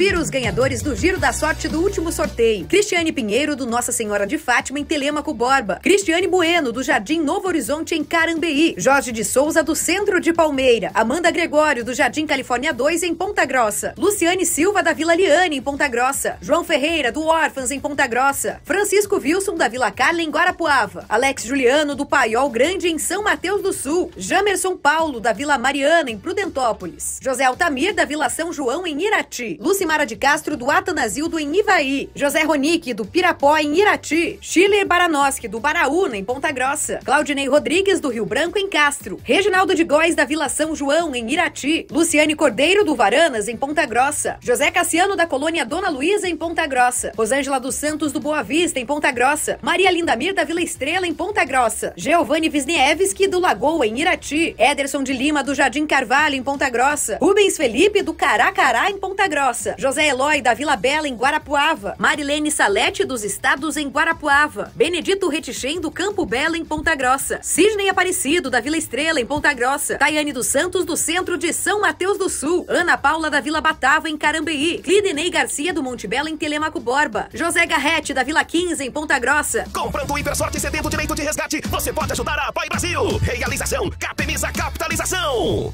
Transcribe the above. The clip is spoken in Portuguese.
Confira os ganhadores do Giro da Sorte do último sorteio. Cristiane Pinheiro, do Nossa Senhora de Fátima, em Telemaco Borba. Cristiane Bueno, do Jardim Novo Horizonte, em Carambeí. Jorge de Souza, do Centro de Palmeira. Amanda Gregório, do Jardim Califórnia 2, em Ponta Grossa. Luciane Silva, da Vila Liane, em Ponta Grossa. João Ferreira, do Órfãs, em Ponta Grossa. Francisco Wilson, da Vila Carla, em Guarapuava. Alex Juliano, do Paiol Grande, em São Mateus do Sul. Jamerson Paulo, da Vila Mariana, em Prudentópolis. José Altamir, da Vila São João, em Irati. Lúcia Taimara de Castro do Atanasildo em Ivaí, José Ronique do Pirapó em Irati, Schiller Baranoski do Baraúna em Ponta Grossa, Claudinei Rodrigues do Rio Branco em Castro, Reginaldo de Góes da Vila São João em Irati, Luciane Cordeiro do Varanas em Ponta Grossa, José Cassiano da Colônia Dona Luísa em Ponta Grossa, Rosângela dos Santos do Boa Vista em Ponta Grossa, Maria Lindamir da Vila Estrela em Ponta Grossa, Giovanni Wisniewski do Lagoa em Irati, Ederson de Lima do Jardim Carvalho em Ponta Grossa, Rubens Felipe do Caracará em Ponta Grossa, José Eloy da Vila Bela em Guarapuava, Marilene Salete dos Estados em Guarapuava, Benedito Retichen do Campo Belo em Ponta Grossa, Sidney Aparecido da Vila Estrela em Ponta Grossa, Tayane dos Santos do centro de São Mateus do Sul, Ana Paula da Vila Batava em Carambeí, Clidenei Garcia do Monte Belo em Telemaco Borba, José Garrete da Vila 15 em Ponta Grossa. Comprando o Hipersorte recebendo do direito de resgate, você pode ajudar a Pai Brasil. Realização, Capemisa Capitalização.